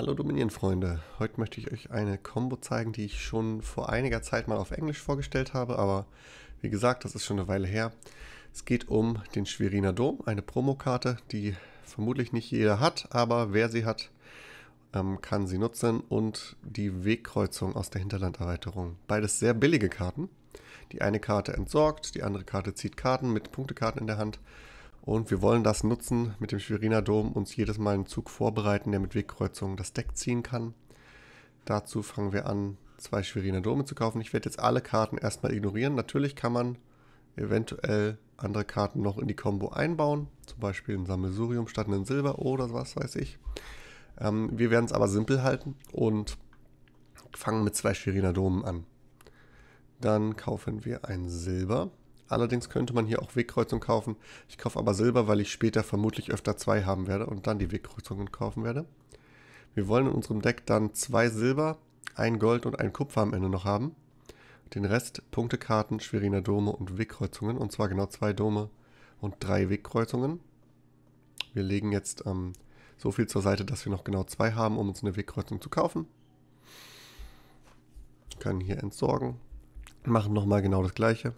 Hallo Dominion-Freunde, heute möchte ich euch eine Combo zeigen, die ich schon vor einiger Zeit mal auf Englisch vorgestellt habe, aber wie gesagt, das ist schon eine Weile her. Es geht um den Schweriner Dom, eine Promokarte, die vermutlich nicht jeder hat, aber wer sie hat, ähm, kann sie nutzen und die Wegkreuzung aus der Hinterlanderweiterung. Beides sehr billige Karten. Die eine Karte entsorgt, die andere Karte zieht Karten mit Punktekarten in der Hand und wir wollen das nutzen mit dem Schweriner Dom, uns jedes Mal einen Zug vorbereiten, der mit Wegkreuzungen das Deck ziehen kann. Dazu fangen wir an, zwei Schweriner Dome zu kaufen. Ich werde jetzt alle Karten erstmal ignorieren. Natürlich kann man eventuell andere Karten noch in die Combo einbauen. Zum Beispiel ein Sammelsurium statt einen Silber oder was weiß ich. Ähm, wir werden es aber simpel halten und fangen mit zwei Schweriner Domen an. Dann kaufen wir ein Silber. Allerdings könnte man hier auch Wegkreuzung kaufen. Ich kaufe aber Silber, weil ich später vermutlich öfter zwei haben werde und dann die Wegkreuzungen kaufen werde. Wir wollen in unserem Deck dann zwei Silber, ein Gold und ein Kupfer am Ende noch haben. Den Rest Punktekarten, Schweriner Dome und Wegkreuzungen. Und zwar genau zwei Dome und drei Wegkreuzungen. Wir legen jetzt ähm, so viel zur Seite, dass wir noch genau zwei haben, um uns eine Wegkreuzung zu kaufen. Können hier entsorgen. Machen nochmal genau das gleiche.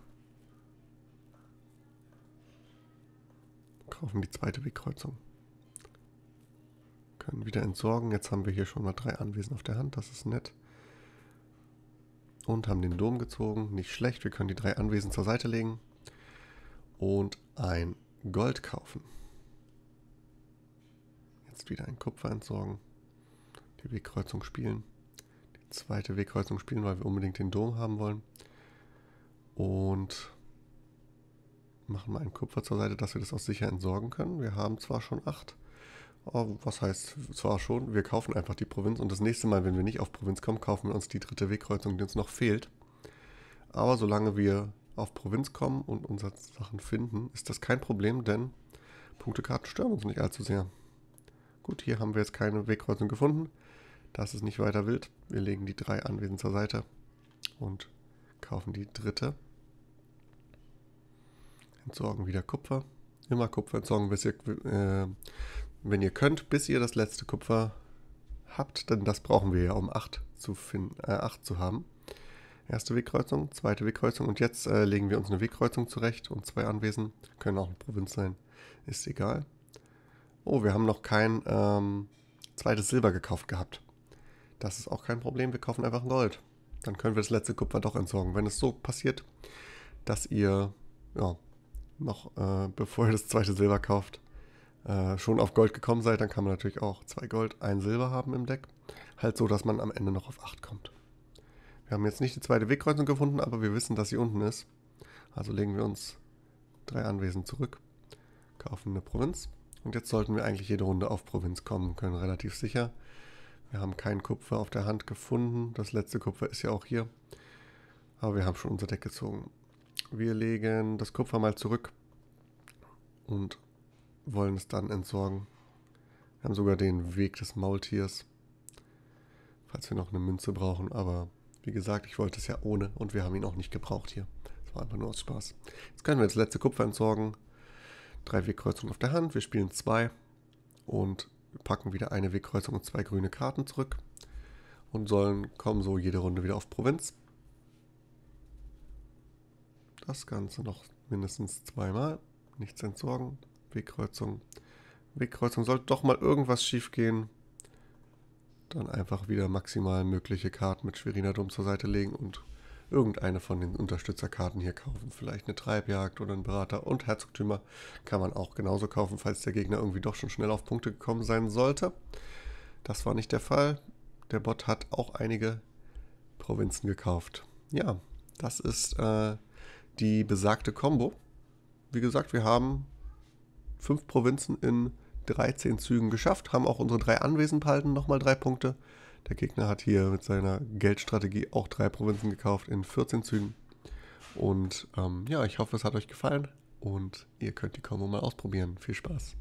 Kaufen die zweite Wegkreuzung. Können wieder entsorgen. Jetzt haben wir hier schon mal drei Anwesen auf der Hand. Das ist nett. Und haben den Dom gezogen. Nicht schlecht. Wir können die drei Anwesen zur Seite legen. Und ein Gold kaufen. Jetzt wieder ein Kupfer entsorgen. Die Wegkreuzung spielen. Die zweite Wegkreuzung spielen, weil wir unbedingt den Dom haben wollen. Und machen mal einen Kupfer zur Seite, dass wir das auch sicher entsorgen können. Wir haben zwar schon acht, aber was heißt zwar schon, wir kaufen einfach die Provinz und das nächste Mal, wenn wir nicht auf Provinz kommen, kaufen wir uns die dritte Wegkreuzung, die uns noch fehlt. Aber solange wir auf Provinz kommen und unsere Sachen finden, ist das kein Problem, denn Punktekarten stören uns nicht allzu sehr. Gut, hier haben wir jetzt keine Wegkreuzung gefunden. Das ist nicht weiter wild. Wir legen die drei Anwesen zur Seite und kaufen die dritte entsorgen wieder Kupfer. Immer Kupfer entsorgen, bis ihr, äh, wenn ihr könnt, bis ihr das letzte Kupfer habt, denn das brauchen wir ja, um 8 zu, äh, zu haben. Erste Wegkreuzung, zweite Wegkreuzung und jetzt äh, legen wir uns eine Wegkreuzung zurecht und zwei Anwesen. Können auch eine Provinz sein, ist egal. Oh, wir haben noch kein ähm, zweites Silber gekauft gehabt. Das ist auch kein Problem, wir kaufen einfach ein Gold. Dann können wir das letzte Kupfer doch entsorgen. Wenn es so passiert, dass ihr ja, noch äh, bevor ihr das zweite Silber kauft, äh, schon auf Gold gekommen seid, dann kann man natürlich auch zwei Gold, ein Silber haben im Deck. Halt so, dass man am Ende noch auf 8 kommt. Wir haben jetzt nicht die zweite Wegkreuzung gefunden, aber wir wissen, dass sie unten ist. Also legen wir uns drei Anwesen zurück, kaufen eine Provinz. Und jetzt sollten wir eigentlich jede Runde auf Provinz kommen können, relativ sicher. Wir haben keinen Kupfer auf der Hand gefunden. Das letzte Kupfer ist ja auch hier. Aber wir haben schon unser Deck gezogen. Wir legen das Kupfer mal zurück und wollen es dann entsorgen. Wir haben sogar den Weg des Maultiers, falls wir noch eine Münze brauchen. Aber wie gesagt, ich wollte es ja ohne und wir haben ihn auch nicht gebraucht hier. Es war einfach nur aus Spaß. Jetzt können wir das letzte Kupfer entsorgen. Drei Wegkreuzungen auf der Hand. Wir spielen zwei und packen wieder eine Wegkreuzung und zwei grüne Karten zurück und sollen kommen so jede Runde wieder auf Provinz. Das Ganze noch mindestens zweimal. Nichts entsorgen. Wegkreuzung. Wegkreuzung sollte doch mal irgendwas schief gehen. Dann einfach wieder maximal mögliche Karten mit Schweriner Dom zur Seite legen und irgendeine von den Unterstützerkarten hier kaufen. Vielleicht eine Treibjagd oder einen Berater und Herzogtümer kann man auch genauso kaufen, falls der Gegner irgendwie doch schon schnell auf Punkte gekommen sein sollte. Das war nicht der Fall. Der Bot hat auch einige Provinzen gekauft. Ja, das ist äh, die besagte Combo. Wie gesagt, wir haben fünf Provinzen in 13 Zügen geschafft, haben auch unsere drei Anwesen behalten, nochmal drei Punkte. Der Gegner hat hier mit seiner Geldstrategie auch drei Provinzen gekauft in 14 Zügen. Und ähm, ja, ich hoffe, es hat euch gefallen und ihr könnt die Combo mal ausprobieren. Viel Spaß!